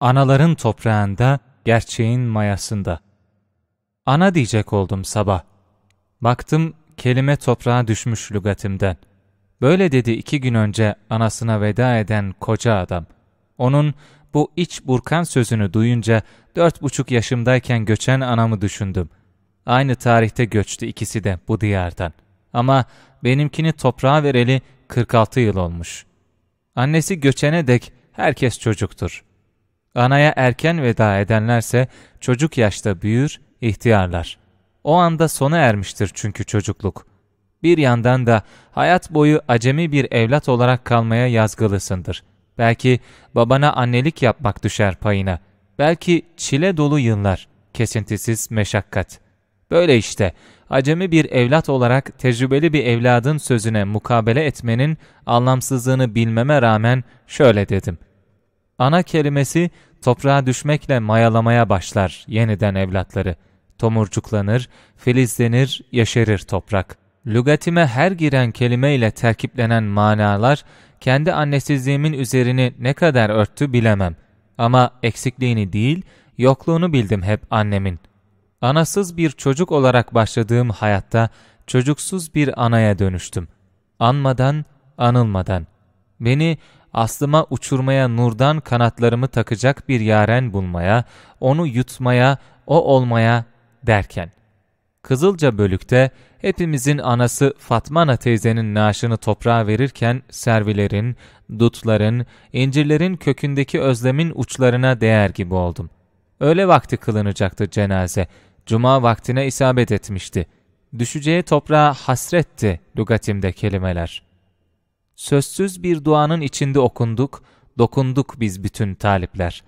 Anaların toprağında, gerçeğin mayasında. Ana diyecek oldum sabah. Baktım kelime toprağa düşmüş lügatimden. Böyle dedi iki gün önce anasına veda eden koca adam. Onun bu iç burkan sözünü duyunca dört buçuk yaşımdayken göçen anamı düşündüm. Aynı tarihte göçtü ikisi de bu diyardan. Ama benimkini toprağa vereli 46 yıl olmuş. Annesi göçene dek herkes çocuktur. Anaya erken veda edenlerse çocuk yaşta büyür, ihtiyarlar. O anda sona ermiştir çünkü çocukluk. Bir yandan da hayat boyu acemi bir evlat olarak kalmaya yazgılısındır. Belki babana annelik yapmak düşer payına. Belki çile dolu yıllar, kesintisiz meşakkat. Böyle işte, acemi bir evlat olarak tecrübeli bir evladın sözüne mukabele etmenin anlamsızlığını bilmeme rağmen şöyle dedim. Ana kelimesi toprağa düşmekle mayalamaya başlar yeniden evlatları. Tomurcuklanır, filizlenir, yeşerir toprak. Lügatime her giren kelimeyle terkiplenen manalar, kendi annesizliğimin üzerini ne kadar örttü bilemem. Ama eksikliğini değil, yokluğunu bildim hep annemin. Anasız bir çocuk olarak başladığım hayatta, çocuksuz bir anaya dönüştüm. Anmadan, anılmadan. Beni aslıma uçurmaya nurdan kanatlarımı takacak bir yaren bulmaya, onu yutmaya, o olmaya derken. Kızılca bölükte hepimizin anası Fatmana teyzenin naaşını toprağa verirken servilerin, dutların, incirlerin kökündeki özlemin uçlarına değer gibi oldum. Öyle vakti kılınacaktı cenaze. Cuma vaktine isabet etmişti. Düşeceği toprağa hasretti lugatimde kelimeler.'' Sözsüz bir duanın içinde okunduk, dokunduk biz bütün talipler.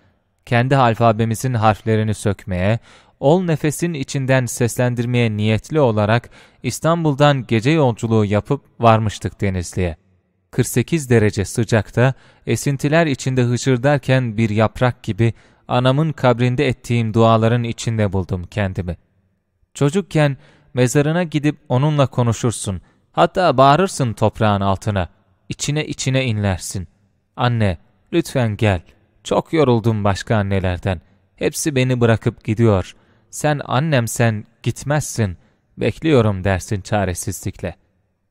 Kendi alfabemizin harflerini sökmeye, ol nefesin içinden seslendirmeye niyetli olarak İstanbul'dan gece yolculuğu yapıp varmıştık Denizli'ye. 48 derece sıcakta esintiler içinde hışırdarken bir yaprak gibi anamın kabrinde ettiğim duaların içinde buldum kendimi. Çocukken mezarına gidip onunla konuşursun, hatta bağırırsın toprağın altına içine içine inlersin. Anne, lütfen gel. Çok yoruldum başka annelerden. Hepsi beni bırakıp gidiyor. Sen annem sen gitmezsin. Bekliyorum dersin çaresizlikle.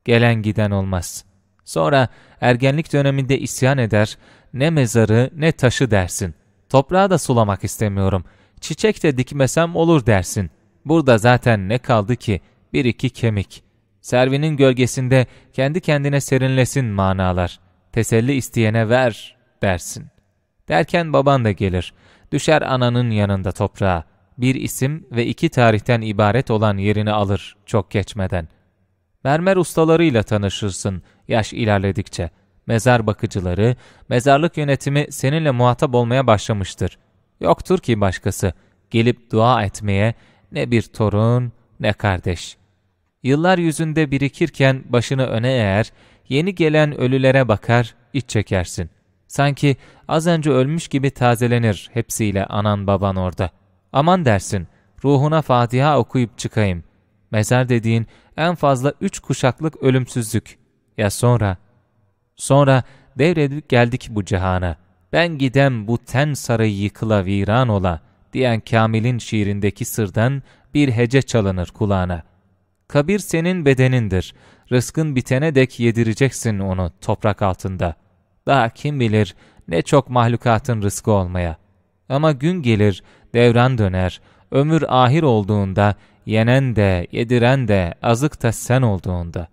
Gelen giden olmaz. Sonra ergenlik döneminde isyan eder. Ne mezarı ne taşı dersin. Toprağı da sulamak istemiyorum. Çiçek de dikmesem olur dersin. Burada zaten ne kaldı ki? Bir iki kemik. Servinin gölgesinde kendi kendine serinlesin manalar. Teselli isteyene ver dersin. Derken baban da gelir. Düşer ananın yanında toprağa. Bir isim ve iki tarihten ibaret olan yerini alır çok geçmeden. Mermer ustalarıyla tanışırsın yaş ilerledikçe. Mezar bakıcıları, mezarlık yönetimi seninle muhatap olmaya başlamıştır. Yoktur ki başkası gelip dua etmeye ne bir torun ne kardeş.'' Yıllar yüzünde birikirken başını öne eğer, yeni gelen ölülere bakar, iç çekersin. Sanki az önce ölmüş gibi tazelenir hepsiyle anan baban orada. Aman dersin, ruhuna Fatiha okuyup çıkayım. Mezar dediğin en fazla üç kuşaklık ölümsüzlük. Ya sonra? Sonra devredip geldik bu cihana. Ben gidem bu ten sarayı yıkıla viran ola diyen Kamil'in şiirindeki sırdan bir hece çalınır kulağına kabir senin bedenindir. Rızkın bitene dek yedireceksin onu toprak altında. Daha kim bilir ne çok mahlukatın rızkı olmaya. Ama gün gelir, devran döner, ömür ahir olduğunda, yenen de, yediren de, azık da sen olduğunda.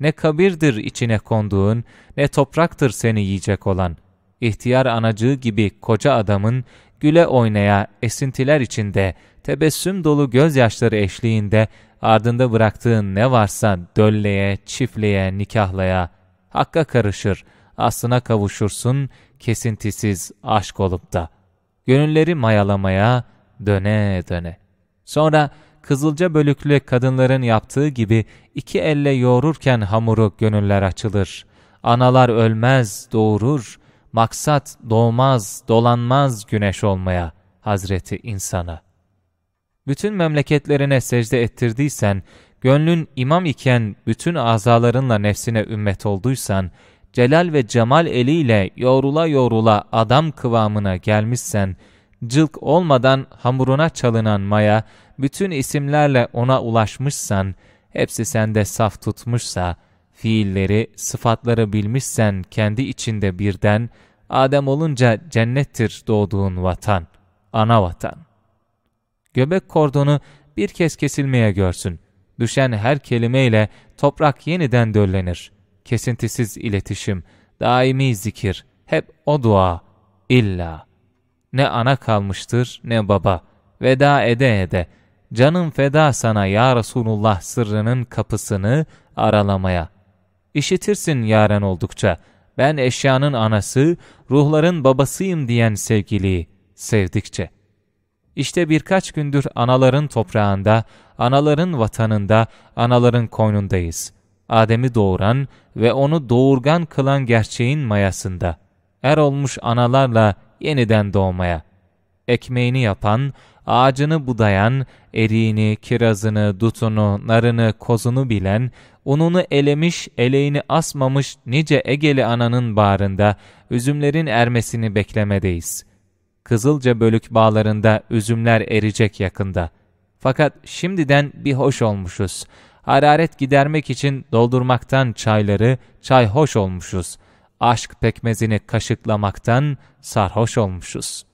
Ne kabirdir içine konduğun, ne topraktır seni yiyecek olan. İhtiyar anacığı gibi koca adamın güle oynaya esintiler içinde, tebessüm dolu gözyaşları eşliğinde ardında bıraktığın ne varsa dölleye, çiftliğe, nikahlaya, hakka karışır, aslına kavuşursun kesintisiz aşk olup da. Gönülleri mayalamaya döne döne. Sonra kızılca bölüklü kadınların yaptığı gibi iki elle yoğururken hamuru gönüller açılır. Analar ölmez, doğurur. Maksat doğmaz, dolanmaz güneş olmaya Hazreti insana.'' bütün memleketlerine secde ettirdiysen, gönlün imam iken bütün azalarınla nefsine ümmet olduysan, celal ve cemal eliyle yoğrula yoğrula adam kıvamına gelmişsen, cılk olmadan hamuruna çalınan maya, bütün isimlerle ona ulaşmışsan, hepsi sende saf tutmuşsa, fiilleri, sıfatları bilmişsen kendi içinde birden, Adem olunca cennettir doğduğun vatan, ana vatan.'' Göbek kordonu bir kez kesilmeye görsün. Düşen her kelimeyle toprak yeniden döllenir. Kesintisiz iletişim, daimi zikir, hep o dua, illa. Ne ana kalmıştır ne baba, veda ede ede, canım feda sana ya Resulullah sırrının kapısını aralamaya. İşitirsin yaren oldukça, ben eşyanın anası, ruhların babasıyım diyen sevgiliyi sevdikçe.'' İşte birkaç gündür anaların toprağında, anaların vatanında, anaların koynundayız. Adem'i doğuran ve onu doğurgan kılan gerçeğin mayasında. Er olmuş analarla yeniden doğmaya. Ekmeğini yapan, ağacını budayan, eriğini, kirazını, dutunu, narını, kozunu bilen, ununu elemiş, eleğini asmamış nice Egeli ananın bağrında üzümlerin ermesini beklemedeyiz.'' Kızılca bölük bağlarında üzümler erecek yakında. Fakat şimdiden bir hoş olmuşuz. Hararet gidermek için doldurmaktan çayları çay hoş olmuşuz. Aşk pekmezini kaşıklamaktan sarhoş olmuşuz.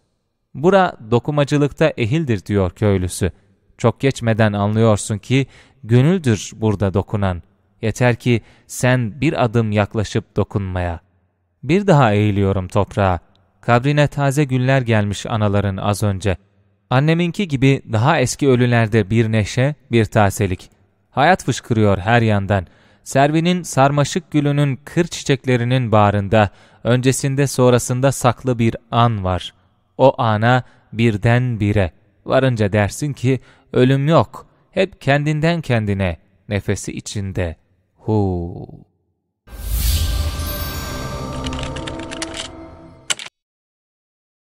Bura dokumacılıkta ehildir diyor köylüsü. Çok geçmeden anlıyorsun ki gönüldür burada dokunan. Yeter ki sen bir adım yaklaşıp dokunmaya. Bir daha eğiliyorum toprağa. Kabrine taze güller gelmiş anaların az önce. Anneminki gibi daha eski ölülerde bir neşe, bir taselik. Hayat fışkırıyor her yandan. Servinin sarmaşık gülünün kır çiçeklerinin bağrında, öncesinde sonrasında saklı bir an var. O ana birden bire. Varınca dersin ki ölüm yok. Hep kendinden kendine, nefesi içinde. Hu.